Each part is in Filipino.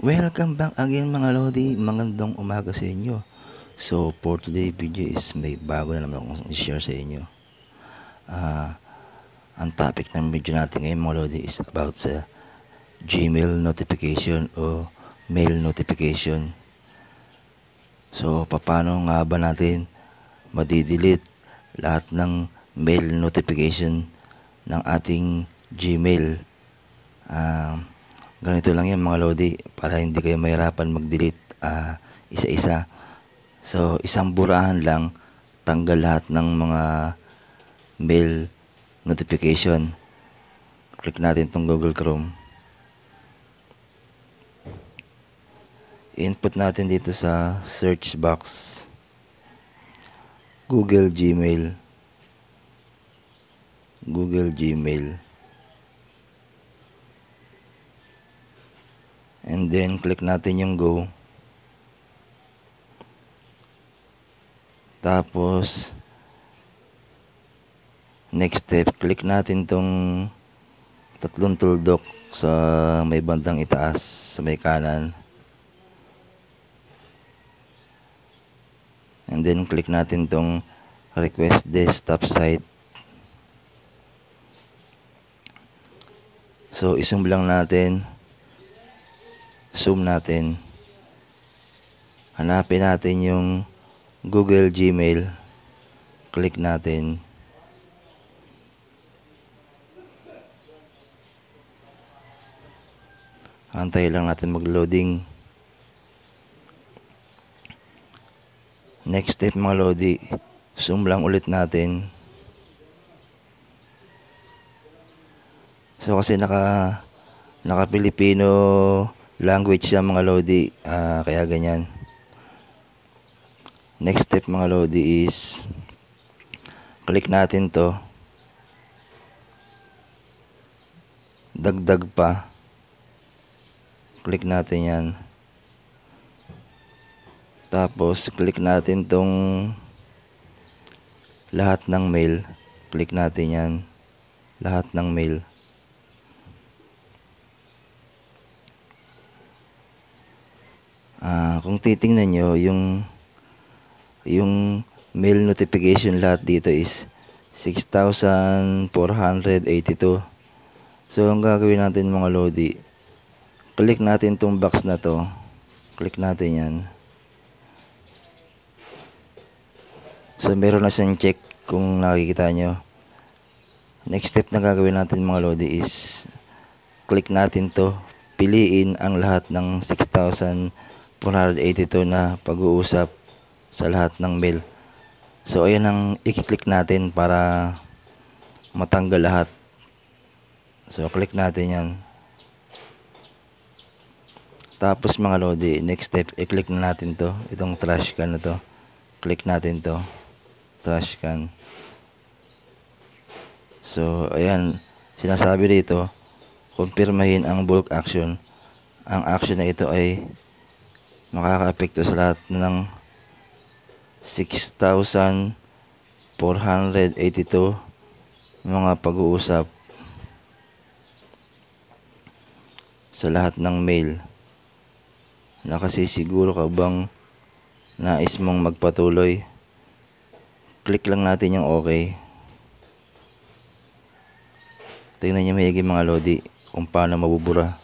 Welcome back again mga Lodi, magandang umaga sa inyo. So for today video is may bago na naman akong i-share sa inyo. Uh, ang topic ng video natin ngayon mga Lodi is about sa Gmail notification o mail notification. So paano nga ba natin madidelete lahat ng mail notification ng ating Gmail? Um, uh, Ganito lang yan mga Lodi para hindi kayo mahirapan mag-delete uh, isa-isa. So isang burahan lang tanggal lahat ng mga mail notification. Click natin tong Google Chrome. Input natin dito sa search box Google Gmail Google Gmail And then, click natin yung go. Tapos, next step, click natin tong tatlong tuldok sa may bandang itaas, sa may kanan. And then, click natin tong request desktop site. So, isum lang natin zoom natin. Hanapin natin yung Google Gmail. Click natin. Antay lang natin mag-loading. Next step mga Lodi, zoom lang ulit natin. So kasi naka naka Pilipino language siya mga lodi uh, kaya ganyan next step mga lodi is click natin to dagdag pa click natin yan tapos click natin tong lahat ng mail click natin yan lahat ng mail uh, kung titingnan nyo, yung, yung mail notification lahat dito is 6,482. So, ang gagawin natin mga Lodi, click natin tong box na to. Click natin yan. So, meron na siyang check kung nakikita nyo. Next step na gagawin natin mga Lodi is click natin to piliin ang lahat ng 6,000 482 na pag-uusap sa lahat ng mail. So, ayan ang i-click natin para matanggal lahat. So, click natin yan. Tapos mga lodi, next step, i-click na natin to. Itong trash can na to. Click natin to. Trash can. So, ayan. Sinasabi dito, kumpirmahin ang bulk action. Ang action na ito ay makakaapekto sa lahat ng 6,482 mga pag-uusap sa lahat ng mail. Nakasisiguro ka bang nais mong magpatuloy? Click lang natin yung okay. Tingnan niyo mahigit mga lodi kung paano mabubura.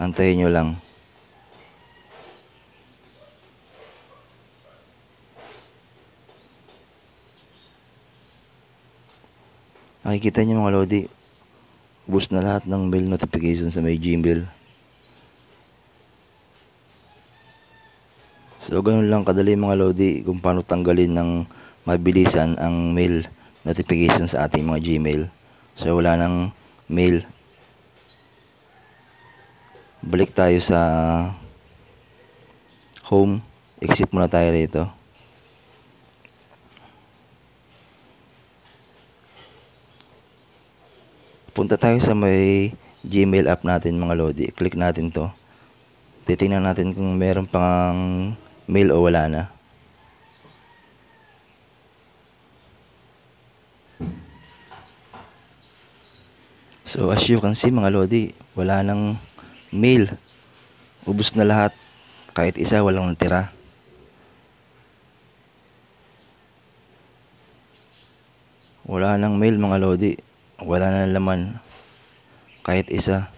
Antayin nyo lang. Nakikita niyo mga Lodi, boost na lahat ng mail notification sa may Gmail. So, ganun lang kadali mga Lodi kung paano tanggalin ng mabilisan ang mail notification sa ating mga Gmail. So, wala nang mail balik tayo sa home exit muna tayo rito punta tayo sa may gmail app natin mga lodi click natin to titingnan natin kung meron pang mail o wala na so as you can see mga lodi wala nang Mail. Ubus na lahat. Kahit isa walang natira. Wala nang mail mga lodi. Wala na laman. Kahit isa.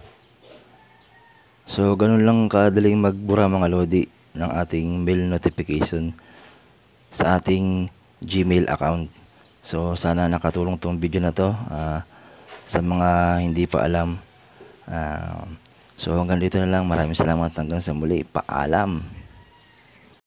So, ganun lang kadaling magbura mga lodi ng ating mail notification sa ating Gmail account. So, sana nakatulong tong video na to uh, sa mga hindi pa alam. Uh, So hanggang dito na lang. Maraming salamat hanggang sa muli. Paalam.